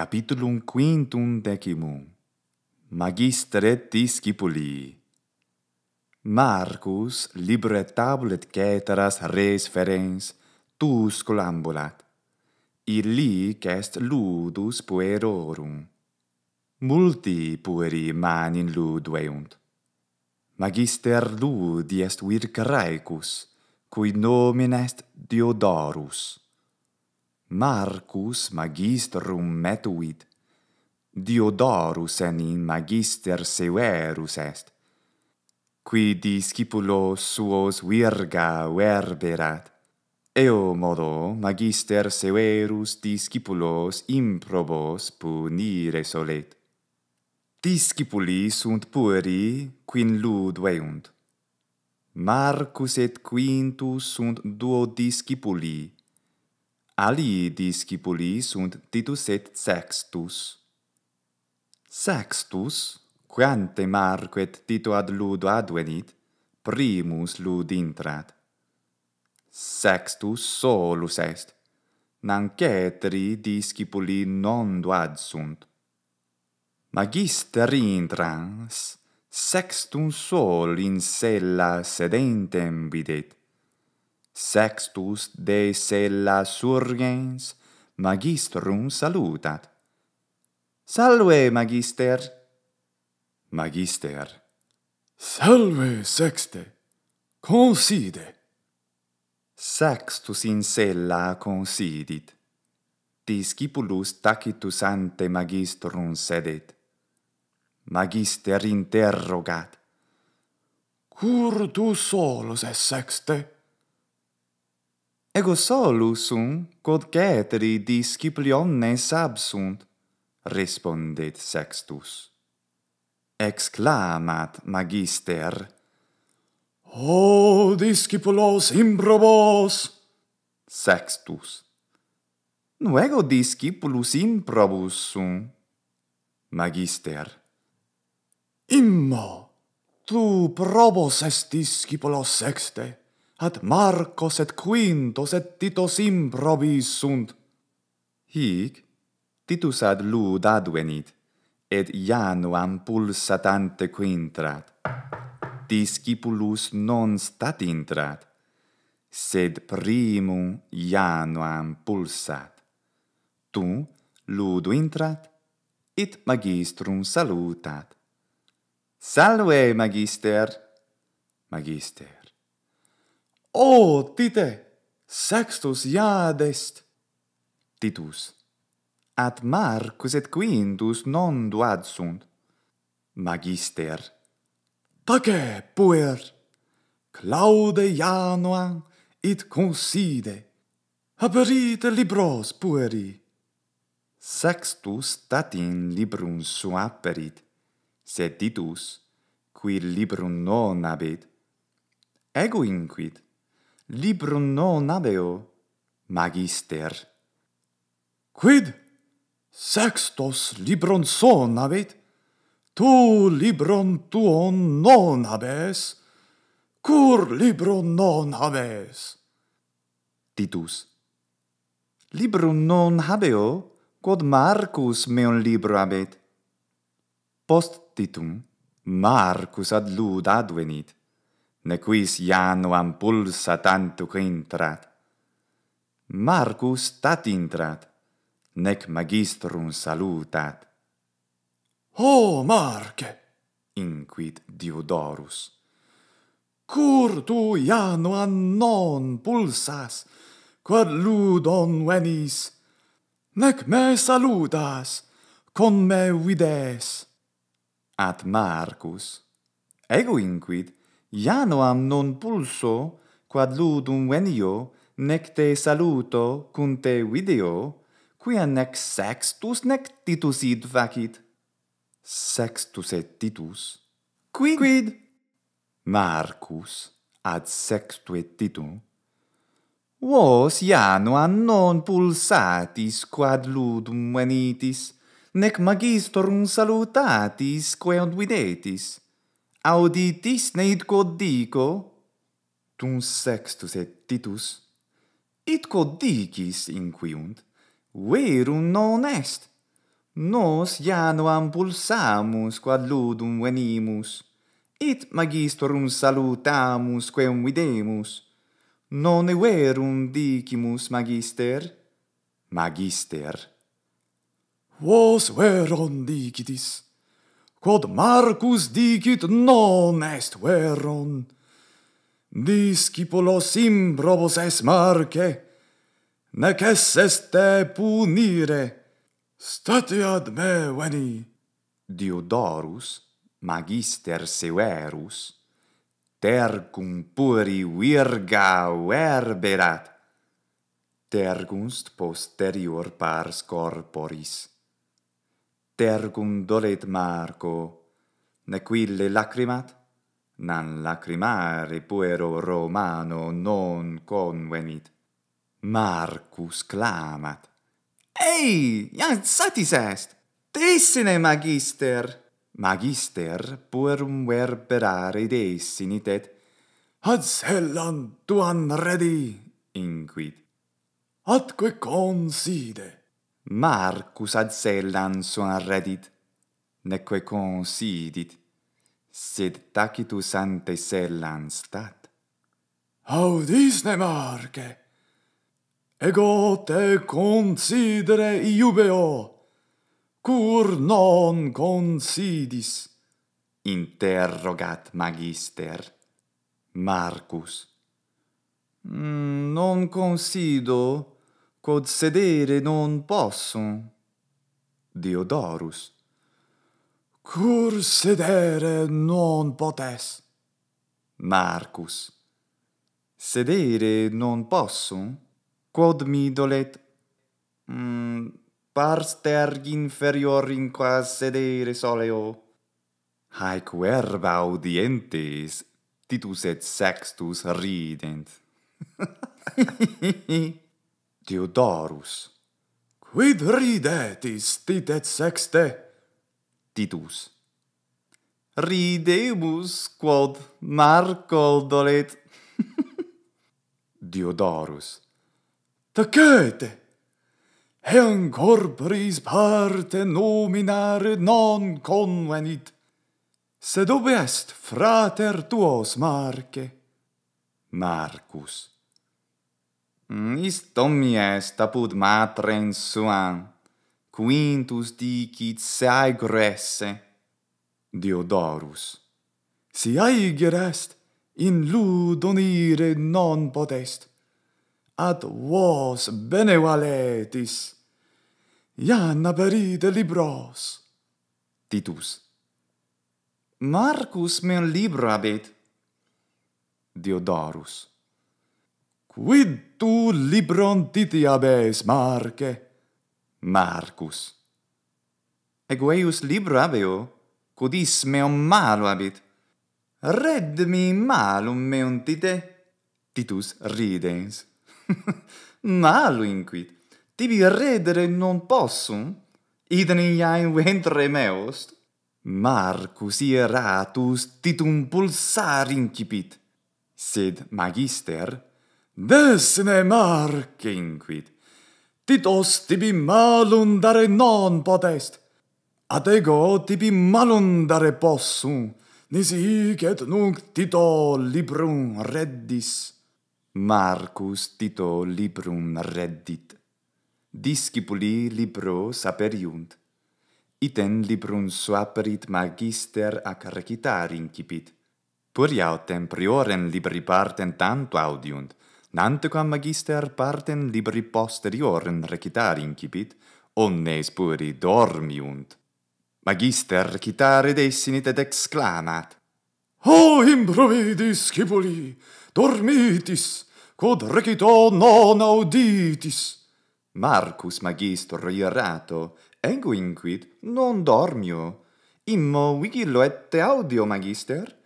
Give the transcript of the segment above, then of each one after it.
Capitulum quintum decimum. Magister et discipuli. Marcus libre tablet ceteras res ferens, tus colambulat. Illi est ludus puerorum. Multi pueri manin ludueunt. Magister ludi est vir graecus, cui nomin est Diodorus. Marcus magistrum metuit. Diodorus enim magister severus est, qui discipulos suos virga verberat. Eo modo magister severus discipulos improbos punire solet. Discipuli sunt pueri, quin lud veunt. Marcus et Quintus sunt duo discipuli, Ali discipuli sunt titus et sextus. Sextus, quante marquet tito ad ludo advenit, primus lud intrat. Sextus solus est, nan cetri discipuli non duad sunt. Magister intrans, sextum sol in sella sedentem videt, Sextus de sella surgens magistrum salutat Salve magister Magister salve Sexte Conside! Sextus in sella considit. Discipulus tacitus ante magistrum sedet Magister interrogat Cur tu solus es Sexte Ego solus sum quod gateri discipulion ne respondet sextus exclamat magister o discipulos improbos sextus nuego discipulus improbus sum magister immo tu probos est discipulos sexte ad Marcos et Quintos et Titos improvis sunt. Hic, Titus ad lud advenit, et Januam pulsat ante quintrat. Discipulus non stat intrat, sed primum Januam pulsat. Tu, lud intrat, et magistrum salutat. Salve, magister! Magister. O, oh, tite, sextus iad est. Titus, at Marcus et Quintus non duad sunt. Magister, pace puer, claude januam it conside. Aperite libros pueri. Sextus tatin librum sum aperit, sed Titus, qui librum non abit, ego inquit, librum non habeo magister quid sextos libron son habet tu libron tuon non habes cur libron non habes titus librum non habeo quod marcus meum libro habet post titum marcus ad lud advenit ne quis januam pulsa tantuc intrat. Marcus tat intrat, nec magistrum salutat. O oh, Marce, inquit Diodorus, cur tu januam non pulsas, quad ludon venis, nec me salutas, con me vides. At Marcus, ego inquit, Januam non pulso, quad ludum venio, nec te saluto, cum te video, quia nec sextus nec titus id facit. Sextus et titus? Quid? Quid? Marcus, ad sextu et titu, vos Januam non pulsatis quad ludum venitis, nec magistorum salutatis quae videtis auditis ne id quod dico? Tum sextus et titus. Id quod dicis inquiunt, verum non est. Nos januam pulsamus quad ludum venimus. Id magistrum salutamus quem videmus. Non e verum dicimus magister? Magister. Vos veron dicitis? quod Marcus dicit non est verum. Discipulos improbos es marce, nec es est te punire. Stati ad me, veni! Diodorus, magister severus, tercum puri virga verberat, tercunst posterior pars corporis tergum dolet Marco, ne quille lacrimat, nan lacrimare puero Romano non convenit. Marcus clamat, Ei, jam satis est! Dessine, magister! Magister puerum verberare dessinit et Ad cellam tuam redi, inquit. Atque conside! Marcus ad sellam suam reddit neque considit sed tacitus ante sellam stat Audisne, ne ego te considere iubeo cur non considis interrogat magister Marcus mm, non consido quod sedere non posso. Diodorus. Cur sedere non potes. Marcus. Sedere non posso, quod mi dolet. Mm, pars terg inferior in quas sedere soleo. Haec verba audientes, titus et sextus rident. Hehehehe. Theodorus. Quid ridetis, titet sexte? Titus. Ridebus, quod Marco dolet. Diodorus. Tacete! E ancor pris parte nominare non convenit. Sed ob est frater tuos, Marce? Marcus. Nist mm, omnia est apud matren suam, quintus dicit se ae Diodorus, si aiger est, in lud onire non potest, ad vos bene valetis, ian libros. Titus, Marcus men libro habet, Diodorus, quid tu libron titi abes, Marce? Marcus. Ego eius libro abeo, quod is meum malo abit. Red mi malum meum tite. Titus ridens. malo inquit. Tibi redere non possum, idem in iain ventre meost. Marcus ieratus titum pulsar incipit. Sed magister, Nesine, marc inquit, Titos tibi malum dare non potest, ad ego tibi malum dare possum, nisi et nunc Tito librum reddis. Marcus Tito librum reddit. Discipuli libro saperiunt. Iten librum suaperit magister ac recitar incipit. Pur iautem prioren libri partem tanto audiunt, nante quam magister partem libri posteriorem recitar incipit, omnes puri dormiunt. Magister recitare dessinit ed exclamat, «O oh, improvidis, cipuli, dormitis, quod recito non auditis!» Marcus magister irato, ego «Non dormio, immo vigilo et te audio, magister?»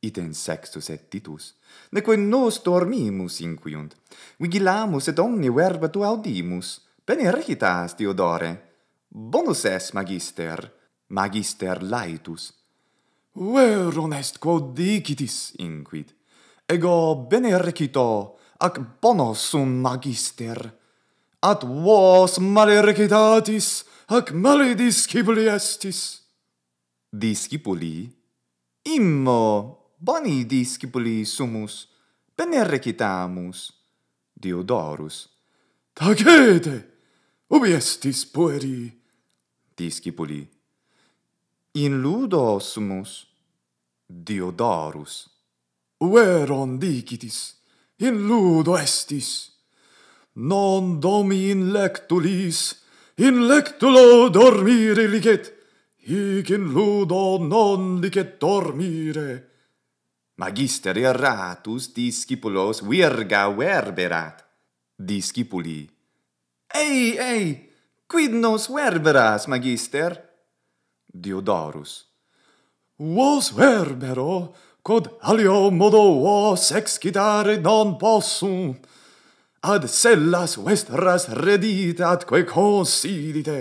iten sextus et titus, neque nos dormimus inquiunt. Vigilamus et omni verba tu audimus. Bene recitas, Diodore. Bonus es, magister. Magister laetus. Veron est quod dicitis, inquit. Ego bene recito, ac bonos sum magister. At vos male recitatis, ac male discipuli estis. Discipuli? Immo, Boni discipuli sumus, bene recitamus. Diodorus. Tacete! Ubi estis pueri? Discipuli. In ludo sumus. Diodorus. Veron dicitis, in ludo estis. Non domi in lectulis, in lectulo dormire licet, hic in ludo non licet dormire. Magister erratus discipulos virga verberat. Discipuli. Ei, ei, quid nos verberas, magister? Diodorus. Vos verbero, quod alio modo vos excitare non possum. Ad sellas vestras redite atque considite.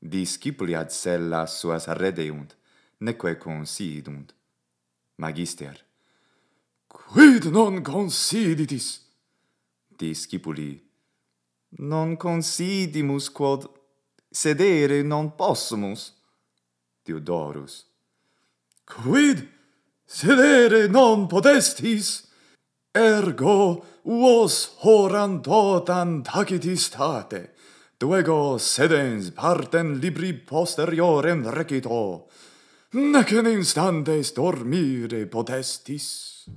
Discipuli ad sellas suas redeunt, neque considunt magister. Quid non considitis? Discipuli. Non considimus quod sedere non possumus. Diodorus. Quid sedere non potestis? Ergo vos horan totan tacitis tate. Duego sedens partem libri posteriorem recito nec in instantes dormire potestis.